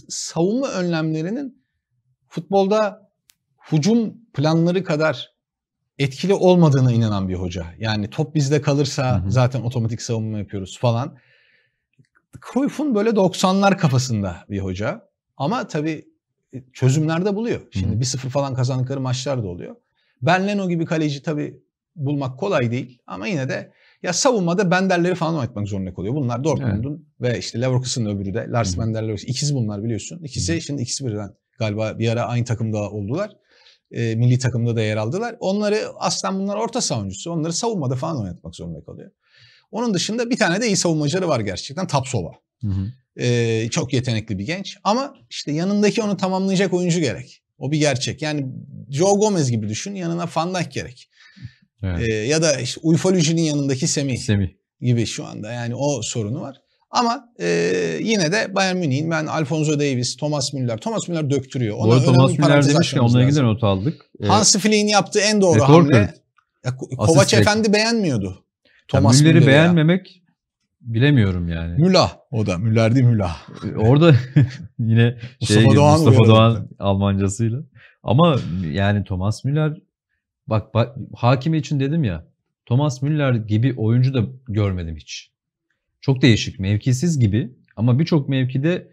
savunma önlemlerinin futbolda hücum planları kadar etkili olmadığına inanan bir hoca. Yani top bizde kalırsa Hı-hı. zaten otomatik savunma yapıyoruz falan. Cruyff'un böyle 90'lar kafasında bir hoca. Ama tabii e, çözümlerde buluyor. Şimdi bir sıfır falan kazandıkları maçlar da oluyor. Ben Leno gibi kaleci tabii bulmak kolay değil ama yine de ya savunmada Benderleri falan oynatmak zorunda kalıyor. Bunlar Dortmund'un evet. ve işte Leverkusen'ın öbürü de Lars Hı. Benderler. İkiz bunlar biliyorsun. İkisi şimdi ikisi birden galiba bir ara aynı takımda oldular. E, milli takımda da yer aldılar. Onları aslında bunlar orta savuncusu. Onları savunmada falan oynatmak zorunda kalıyor. Onun dışında bir tane de iyi savunmacıları var gerçekten Tapsova. Ee, çok yetenekli bir genç ama işte yanındaki onu tamamlayacak oyuncu gerek. O bir gerçek. Yani Joe Gomez gibi düşün yanına Van Dijk gerek. Evet. Ee, ya da işte Uyfalücü'nün yanındaki Semih, Semih gibi şu anda yani o sorunu var. Ama e, yine de Bayern Münih'in ben Alfonso Davis, Thomas Müller. Thomas Müller döktürüyor. Ona Doğru, Thomas Müller demişken onunla ilgili not aldık. Ee, Hansi Flick'in yaptığı en doğru hamle. Kovac Efendi beğenmiyordu Thomas Müller'i Müller beğenmemek ya. bilemiyorum yani. Mülah o da. Müller değil Mülah. E, orada yine Mustafa Doğan, Mustafa Doğan Almancasıyla. Ama yani Thomas Müller bak, bak hakimi için dedim ya Thomas Müller gibi oyuncu da görmedim hiç. Çok değişik. Mevkisiz gibi ama birçok mevkide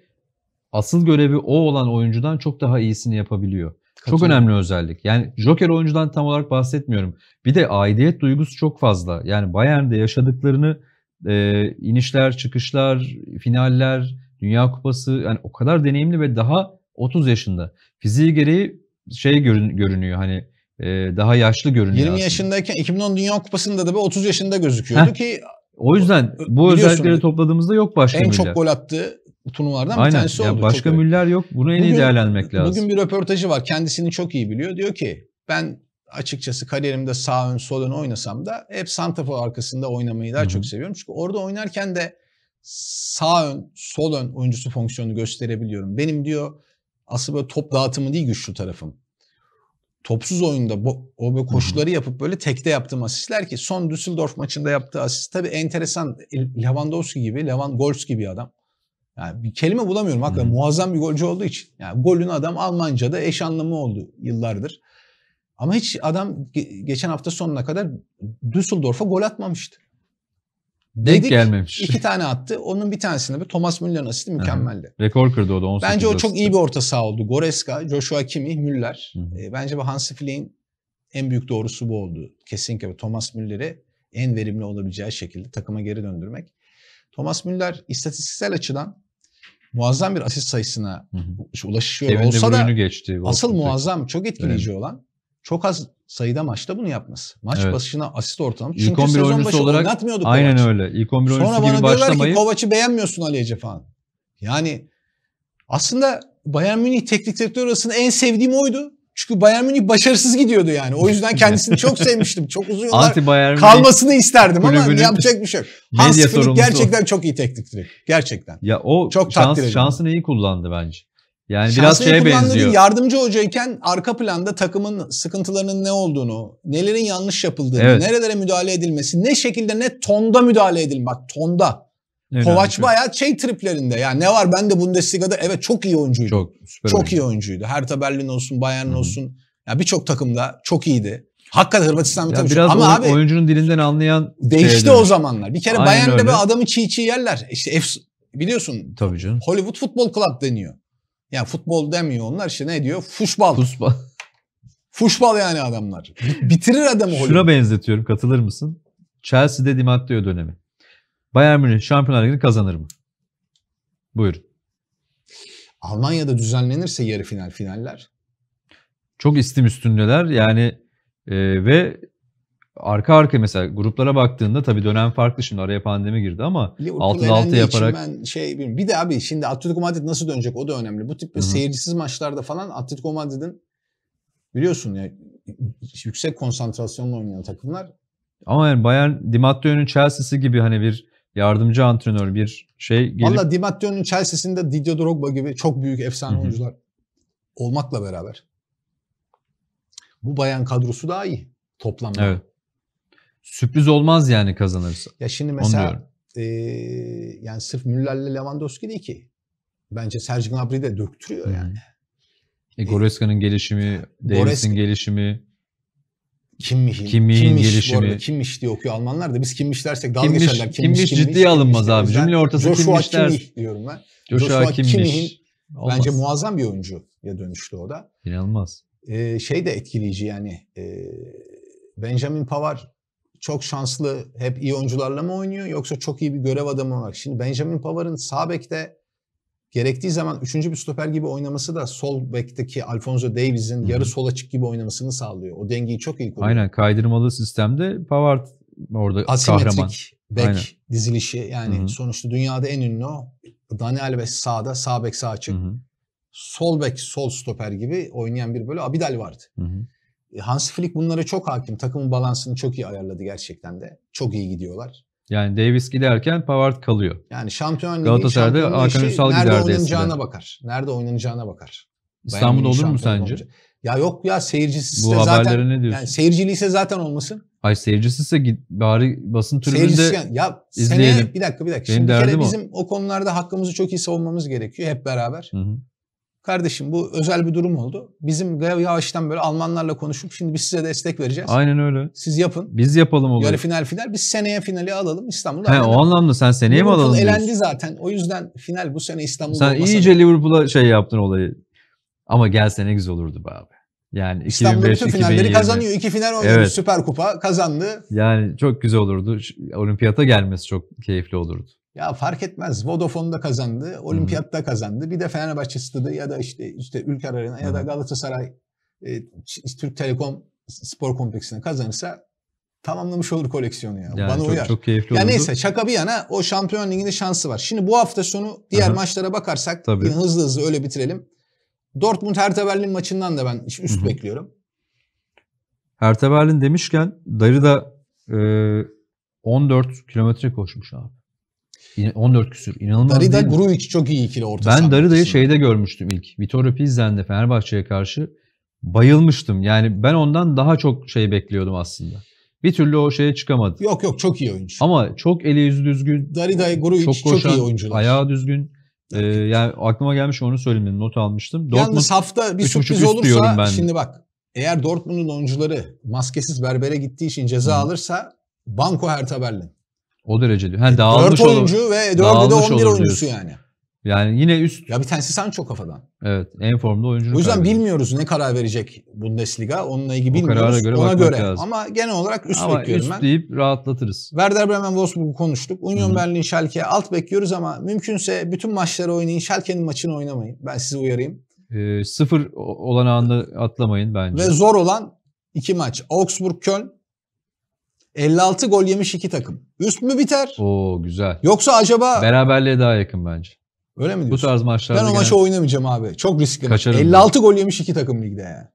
asıl görevi o olan oyuncudan çok daha iyisini yapabiliyor. Çok önemli özellik. Yani Joker oyuncudan tam olarak bahsetmiyorum. Bir de aidiyet duygusu çok fazla. Yani Bayern'de yaşadıklarını e, inişler, çıkışlar, finaller, Dünya Kupası yani o kadar deneyimli ve daha 30 yaşında. Fiziği gereği şey görün, görünüyor hani e, daha yaşlı görünüyor 20 aslında. yaşındayken 2010 Dünya Kupası'nda da 30 yaşında gözüküyordu Heh. ki o yüzden bu özellikleri topladığımızda yok başka En çok gol attığı turnuvalardan bir tanesi ya oldu. Başka çok Müller yok. Bunu en bugün, iyi değerlendirmek lazım. Bugün bir röportajı var. Kendisini çok iyi biliyor. Diyor ki ben açıkçası kariyerimde sağ ön sol ön oynasam da hep santrafor arkasında oynamayı daha Hı-hı. çok seviyorum. Çünkü orada oynarken de sağ ön sol ön oyuncusu fonksiyonu gösterebiliyorum. Benim diyor aslında böyle top dağıtımı değil güçlü tarafım. Topsuz oyunda bu, o böyle koşuları yapıp böyle tekte yaptığım asistler ki son Düsseldorf maçında yaptığı asist tabii enteresan Lewandowski gibi, Lewandowski gibi adam. Yani bir kelime bulamıyorum. Hakikaten hmm. muazzam bir golcü olduğu için. Yani golün adam Almanca'da eş anlamı oldu yıllardır. Ama hiç adam geçen hafta sonuna kadar Düsseldorf'a gol atmamıştı. Denk Dedik, gelmemiş. İki tane attı. Onun bir tanesinde bir Thomas Müller'ın asisti mükemmeldi. Hı. Rekor kırdı o da 18 Bence o asisti. çok iyi bir orta saha oldu. Goreska, Joshua Kimi, Müller. Hı. E, bence bu Hansi Flick'in en büyük doğrusu bu oldu. Kesinlikle Thomas Müller'i en verimli olabileceği şekilde takıma geri döndürmek. Thomas Müller istatistiksel açıdan muazzam bir asist sayısına Hı-hı. ulaşıyor Kevin olsa da geçti, asıl muazzam çok etkileyici evet. olan çok az sayıda maçta bunu yapması. Maç evet. başına asist ortalama. Çünkü İlk 11 sezon başı olarak oynatmıyorduk Aynen öyle. İlk 11 oyuncusu Sonra gibi bana diyorlar ki Kovac'ı beğenmiyorsun Ali Ece falan. Yani aslında Bayern Münih teknik direktör arasında en sevdiğim oydu. Çünkü Bayern Münih başarısız gidiyordu yani. O yüzden kendisini çok sevmiştim. Çok uzun yıllar kalmasını isterdim ama yapacak bir şey yok. Hans Flick gerçekten o. çok iyi teknik direkt. Gerçekten. Ya o çok şans, şansını iyi kullandı bence. Yani biraz şeye benziyor. yardımcı hocayken arka planda takımın sıkıntılarının ne olduğunu, nelerin yanlış yapıldığını, evet. nerelere müdahale edilmesi, ne şekilde ne tonda müdahale edilmek. Bak tonda. Kovac bayağı şey triplerinde. Yani ne var ben de Bundesliga'da evet çok iyi oyuncuydu. Çok, süper çok oyuncu. iyi oyuncuydu. her Berlin olsun, Bayern Hı-hı. olsun. Ya yani birçok takımda çok iyiydi. Hakikaten Hırvatistan bir takım. Biraz Ama oyun, abi, oyuncunun dilinden anlayan değişti şeyden. o zamanlar. Bir kere Aynen Bayern'de öyle. adamı çiğ çiğ yerler. İşte F, biliyorsun Tabii canım. Hollywood Football Club deniyor. Yani futbol demiyor onlar işte ne diyor? Fuşbal. Fuşbal. Fuşbal yani adamlar. Bitirir adamı Hollywood. Şuna benzetiyorum katılır mısın? Chelsea'de Di Matteo dönemi. Bayern Münih Şampiyonlar Ligi'ni kazanır mı? Buyurun. Almanya'da düzenlenirse yarı final finaller. Çok istim üstündeler yani e, ve arka arka mesela gruplara baktığında tabii dönem farklı şimdi araya pandemi girdi ama 6'da 6 yaparak. Ben şey bir de abi şimdi Atletico Madrid nasıl dönecek o da önemli. Bu tip Hı-hı. seyircisiz maçlarda falan Atletico Madrid'in biliyorsun ya yüksek konsantrasyonla oynayan takımlar. Ama yani Bayern Di Matteo'nun Chelsea'si gibi hani bir yardımcı antrenör bir şey gelip... Valla Di Matteo'nun Chelsea'sinde Didier Drogba gibi çok büyük efsane oyuncular olmakla beraber bu bayan kadrosu daha iyi toplamda. Evet. Sürpriz olmaz yani kazanırsa. Ya şimdi mesela e, yani sırf Müller'le Lewandowski değil ki. Bence Serge Gnabry de döktürüyor yani. E, Goreska'nın gelişimi, Davis'in Goreska, gelişimi. Kimmiş, Kimmiş, Kimmiş gelişimi. Bu arada Kimmiş diye okuyor Almanlar da biz Kimmiş dersek dalga Kimmiş, geçerler. Kimmiş, Kimmiş, Kimmiş ciddiye alınmaz abi. Cümle ortası Joshua Kimmiş der. Kimmich diyorum ben. Joshua, Joshua Kimmich. Kimmich'in bence muazzam bir oyuncu ya dönüştü o da. İnanılmaz. Ee, şey de etkileyici yani e, Benjamin Pavar çok şanslı hep iyi oyuncularla mı oynuyor yoksa çok iyi bir görev adamı olarak. Şimdi Benjamin Pavarın sağ bekte gerektiği zaman üçüncü bir stoper gibi oynaması da sol bekteki Alfonso Davies'in yarı sola çık gibi oynamasını sağlıyor. O dengeyi çok iyi kuruyor. Aynen kaydırmalı sistemde Pavard orada Asimetrik kahraman. bek Aynen. dizilişi yani Hı-hı. sonuçta dünyada en ünlü o. Dani Alves sağda sağ bek sağ açık. Hı-hı. Sol bek sol stoper gibi oynayan bir böyle Abidal vardı. Hı-hı. Hans Flick bunlara çok hakim. Takımın balansını çok iyi ayarladı gerçekten de. Çok iyi gidiyorlar. Yani Davis giderken Pavard kalıyor. Yani şampiyon Galatasaray'da Hakan Ünsal giderdi. Nerede oynanacağına eskiden. bakar. Nerede oynanacağına bakar. İstanbul'da olur mu sence? Olacak. Ya yok ya seyircisiz. Bu haberlere zaten, ne diyorsun? Yani seyirciliyse zaten olmasın. Hayır seyircisizse bari basın tribününde ya izleyelim. Seneye, bir dakika bir dakika. Benim Şimdi derdim kere bizim o. o konularda hakkımızı çok iyi savunmamız gerekiyor hep beraber. Hı hı. Kardeşim bu özel bir durum oldu. Bizim Yavaş'tan böyle Almanlarla konuşup şimdi biz size destek vereceğiz. Aynen öyle. Siz yapın. Biz yapalım olur. Yarı final final. Biz seneye finali alalım İstanbul'da. He, o anlamda sen seneye mi alalım elendi zaten. O yüzden final bu sene İstanbul'da Sen iyice Liverpool'a şey yaptın olayı. Ama gelse ne güzel olurdu be abi. Yani İstanbul 2005, bütün finalleri kazanıyor. İki final oynadı. Evet. Süper Kupa kazandı. Yani çok güzel olurdu. Olimpiyata gelmesi çok keyifli olurdu. Ya fark etmez. Vodafone'da kazandı, olimpiyatta kazandı. Bir de Fenerbahçe ya da işte işte Ülker Arena ya da Galatasaray e, Türk Telekom spor Kompleksine kazanırsa tamamlamış olur koleksiyonu ya. Yani Bana çok, uyar. Çok keyifli ya yani neyse şaka bir yana o Şampiyon Ligi'nde şansı var. Şimdi bu hafta sonu diğer Aha. maçlara bakarsak Tabii. hızlı hızlı öyle bitirelim. Dortmund Hertha Berlin maçından da ben üst Hı-hı. bekliyorum. Hertha Berlin demişken Darı da e, 14 kilometre koşmuş abi. 14 küsür. İnanılmaz Darida Gruic çok iyi ikili orta Ben Darida'yı şeyde görmüştüm ilk. Vittorio Pizzen'de Fenerbahçe'ye karşı bayılmıştım. Yani ben ondan daha çok şey bekliyordum aslında. Bir türlü o şeye çıkamadı. Yok yok çok iyi oyuncu. Ama çok eli yüzü düzgün. Darida Gruic çok, koşan, çok iyi oyuncular. Ayağı düzgün. Ee, yani aklıma gelmiş onu söylemedim. not almıştım. Dortmund, Yalnız hafta bir sürpriz olursa ben. şimdi bak eğer Dortmund'un oyuncuları maskesiz berbere gittiği için ceza Hı. alırsa Banko Hertha Berlin. O derece diyor. Yani e, dağılmış 4 oyuncu olur. ve 4'ü de 11 oyuncusu diyorsun. yani. Yani yine üst. Ya bir tanesi çok kafadan. Evet en formda oyuncu. O yüzden bilmiyoruz ne karar verecek Bundesliga. Onunla ilgili bilmiyoruz. Göre Ona göre. Lazım. Ama genel olarak üst ama bekliyorum üst ben. deyip rahatlatırız. Werder Bremen Wolfsburg'u konuştuk. Union Berlin Schalke alt bekliyoruz ama mümkünse bütün maçları oynayın. Schalke'nin maçını oynamayın. Ben sizi uyarayım. E, sıfır olan anı atlamayın bence. Ve zor olan iki maç. Augsburg Köln 56 gol yemiş iki takım. Üst mü biter? Oo güzel. Yoksa acaba... Beraberliğe daha yakın bence. Öyle mi diyorsun? Bu tarz maçlarda... Ben o maçı genel... oynamayacağım abi. Çok riskli. Kaçarım 56 ben. gol yemiş iki takım ligde yani.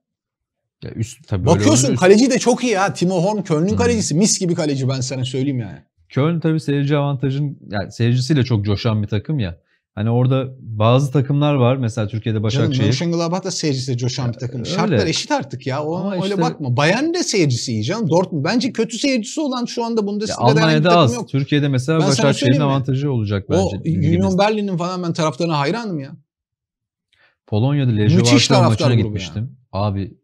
Ya üst, tabii Bakıyorsun öyle kaleci de çok iyi ha. Timo Horn Köln'ün hmm. kalecisi. Mis gibi kaleci ben sana söyleyeyim yani. Köln tabii seyirci avantajın yani seyircisiyle çok coşan bir takım ya. Hani orada bazı takımlar var. Mesela Türkiye'de Başakşehir. Mönchengladbach da seyircisi coşan bir takım. Şartlar eşit artık ya. O Ama öyle işte... bakma. Bayern de seyircisi iyi canım. Dortmund. Bence kötü seyircisi olan şu anda Bundesliga'da Almanya'da bir az. Yok. Türkiye'de mesela ben Başakşehir'in avantajı olacak bence. O Union Berlin'in falan ben taraftarına hayranım ya. Polonya'da Lejio Varşova maçına gitmiştim. Ya. Abi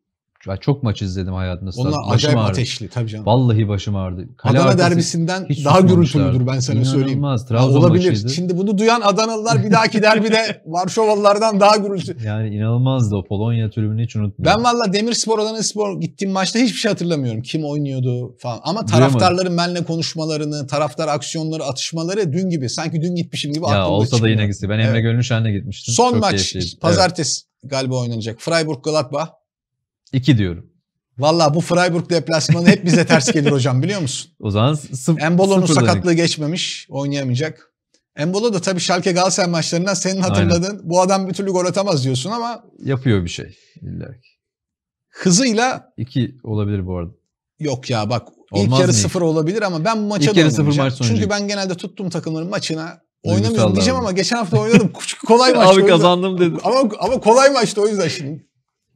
çok maç izledim hayatımda. Onlar başım acayip ağrıdı. ateşli tabii canım. Vallahi başım ağrıdı. Kale Adana derbisinden daha gürültülüdür ben sana İnanılmaz. söyleyeyim. İnanılmaz. Trabzon olabilir. Maçıydı. Şimdi bunu duyan Adanalılar bir dahaki derbide Varşovalılardan daha gürültü. Yani inanılmazdı o Polonya tribünü hiç unutmuyorum. Ben valla Demir Spor Adana Spor gittiğim maçta hiçbir şey hatırlamıyorum. Kim oynuyordu falan. Ama taraftarların benimle konuşmalarını, taraftar aksiyonları, atışmaları dün gibi. Sanki dün gitmişim gibi ya, olsa çıkmıyor. da yine gitti. Ben Emre evet. Gönülşen'le gitmiştim. Son Çok maç keyifliydi. pazartesi evet. galiba oynanacak. Freiburg Gladbach. 2 diyorum. Valla bu Freiburg deplasmanı hep bize ters gelir hocam biliyor musun? O zaman sıf- Embolo'nun sakatlığı geçmemiş. Oynayamayacak. Embolo da tabii Schalke Galatasaray maçlarından senin hatırladığın Aynen. bu adam bir türlü gol atamaz diyorsun ama yapıyor bir şey illa Hızıyla 2 olabilir bu arada. Yok ya bak Olmaz ilk yarı sıfır olabilir ama ben bu maça ilk yarı sıfır maç sonucu. Çünkü ben genelde tuttuğum takımların maçına oynamıyorum diyeceğim abi. ama geçen hafta oynadım. Kolay maçtı. abi kazandım dedim. Ama ama kolay maçtı o yüzden şimdi.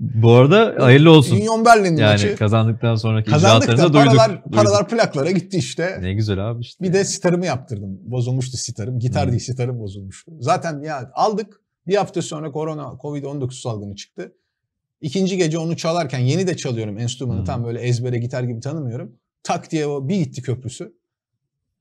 Bu arada hayırlı olsun. Union Berlin yani maçı. kazandıktan sonraki icraatlarını duyduk. Paralar, paralar plaklara gitti işte. Ne güzel abi işte. Bir de sitarımı yaptırdım. Bozulmuştu sitarım. Gitar hmm. değil sitarım bozulmuştu. Zaten ya aldık. Bir hafta sonra korona Covid-19 salgını çıktı. İkinci gece onu çalarken yeni de çalıyorum enstrümanı hmm. tam böyle ezbere gitar gibi tanımıyorum. Tak diye o bir gitti köprüsü.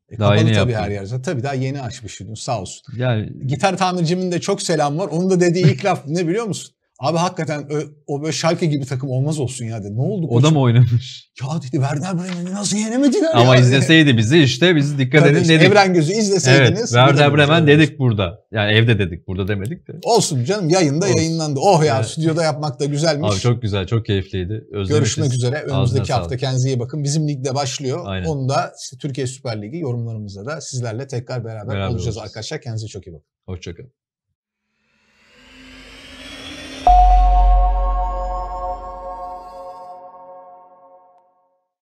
E, daha yeni tabii her yerde. Tabii daha yeni açmış sağ olsun. Yani... Gitar tamircimin de çok selam var. Onun da dediği ilk laf ne biliyor musun? Abi hakikaten o böyle Schalke gibi takım olmaz olsun ya dedi. Ne oldu? O koçum? da mı oynamış? Ya dedi Werder Bremen'i nasıl yenemediler Ama ya? izleseydi bizi işte biz dikkat Tabii edin işte, dedik. Evren Gözü izleseydiniz. Evet, Werder Bremen dedik burada. Yani evde dedik burada demedik de. Olsun canım yayında Olsun. yayınlandı. Oh ya evet. stüdyoda yapmak da güzelmiş. Abi çok güzel çok keyifliydi. Özlemişiz. Görüşmek üzere. Önümüzdeki hafta sağlık. kendinize iyi bakın. Bizim ligde başlıyor. Aynen. Onu da Türkiye Süper Ligi yorumlarımızda da sizlerle tekrar beraber, beraber olacağız, olacağız arkadaşlar. Kendinize çok iyi bakın. Hoşçakalın.